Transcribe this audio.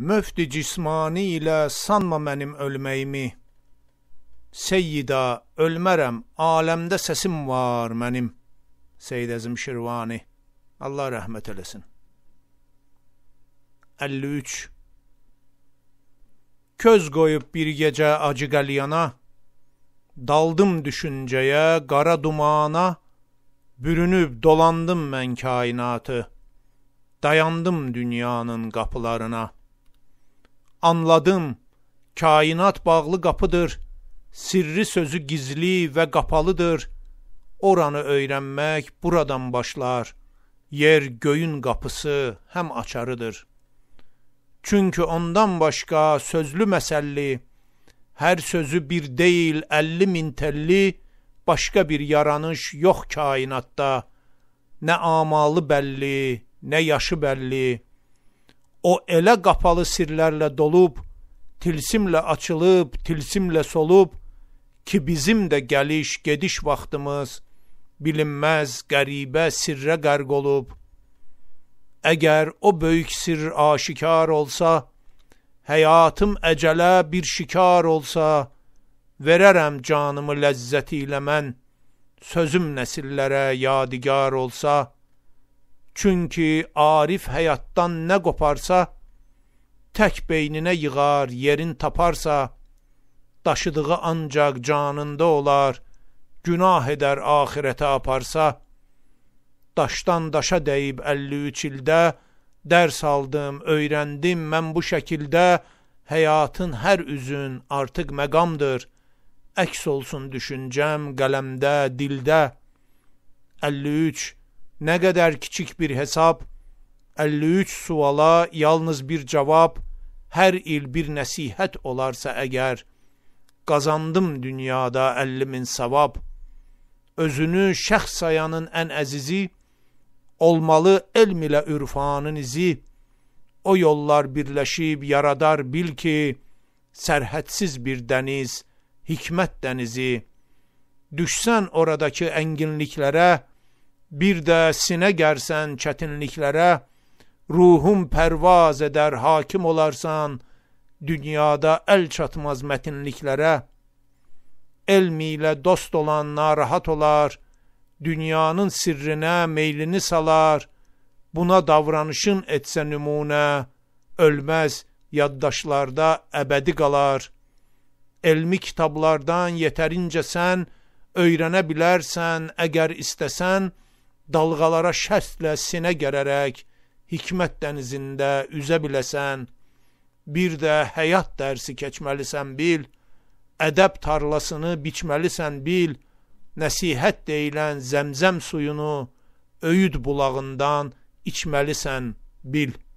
Möfti cismani ilə sanma mənim ölməyimi. Seyyida, ölmərəm, aləmdə səsim var mənim. Seyyid Əzim Şirvani, Allah rəhmət eləsin. 53 Köz qoyub bir gecə acı qəlyana, Daldım düşüncəyə, qara dumana, Bürünüb dolandım mən kainatı, Dayandım dünyanın qapılarına.'' anladım, kainat bağlı qapıdır, sirri sözü gizli və qapalıdır, oranı öyrənmək buradan başlar, yer göyün qapısı həm açarıdır. Çünki ondan başqa sözlü məsəlli, hər sözü bir deyil, əlli min telli, başqa bir yaranış yox kainatda, nə amalı bəlli, nə yaşı bəlli, O elə qapalı sirlərlə dolub, tilsimlə açılıb, tilsimlə solub ki, bizim də gəliş-gediş vaxtımız bilinməz qəribə sirrə qərq olub. Əgər o böyük sirr aşikar olsa, həyatım əcələ bir şikar olsa, verərəm canımı ləzzəti ilə mən, sözüm nəsillərə yadigar olsa.'' Çünki arif həyatdan nə qoparsa, tək beyninə yığar, yerin taparsa, daşıdığı ancaq canında olar, günah edər axirətə aparsa, daşdan daşa dəyib 53 ildə dərs aldım, öyrəndim mən bu şəkildə, həyatın hər üzün artıq məqamdır. Əks olsun düşüncəm qələmdə, dildə. 53 Ne kadar küçük bir hesap, 53 suala yalnız bir cevap, her il bir nesihet olarsa eğer, kazandım dünyada ellimin sevap, özünü şəx sayanın en əzizi, olmalı elm ilə ürfanın izi, o yollar birləşib yaradar bil ki, sərhədsiz bir dəniz, hikmət dənizi, düşsən oradakı ənginliklərə, bir də sinə gərsən çətinliklərə, ruhun pərvaz edər, hakim olarsan, dünyada əl çatmaz mətinliklərə, elmi ilə dost olan narahat olar, dünyanın sirrinə meylini salar, buna davranışın etsə nümunə, ölməz, yaddaşlarda əbədi qalar. Elmi kitablardan yetərincə sən öyrənə bilərsən, əgər istəsən, dalğalara şəstlə sinə gərərək hikmət dənizində üzə biləsən, bir də həyat dərsi keçməlisən bil, ədəb tarlasını biçməlisən bil, nəsihət deyilən zəmzəm suyunu öyüd bulağından içməlisən bil.''